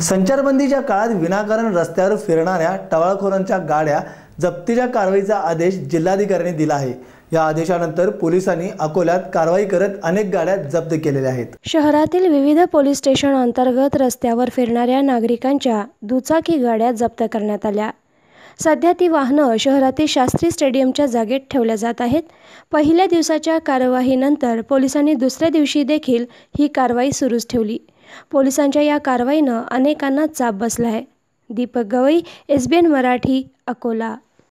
संचारबंदीच्या काळात विनाकारण रस्त्यावर फिरणाऱ्या टवाळखोरांच्या गाड्या जप्तीच्या कारवाईचा आदेश जिल्हाधिकाऱ्यांनी दिला आहे या आदेशानंतर पोलिसांनी अकोल्यात कारवाई करत अनेक गाड्या जप्त केलेल्या आहेत शहरातील विविध पोलीस स्टेशन अंतर्गत रस्त्यावर फिरणाऱ्या नागरिकांच्या दुचाकी गाड्या जप्त करण्यात आल्या सध्या ती वाहनं शहरातील शास्त्री स्टेडियमच्या जागेत ठेवल्या जात आहेत पहिल्या दिवसाच्या कारवाईनंतर पोलिसांनी दुसऱ्या दिवशी देखील ही कारवाई सुरूच ठेवली पोलिसांच्या या कारवाईनं अनेकांना चाप बसला आहे दीपक गवई एस मराठी अकोला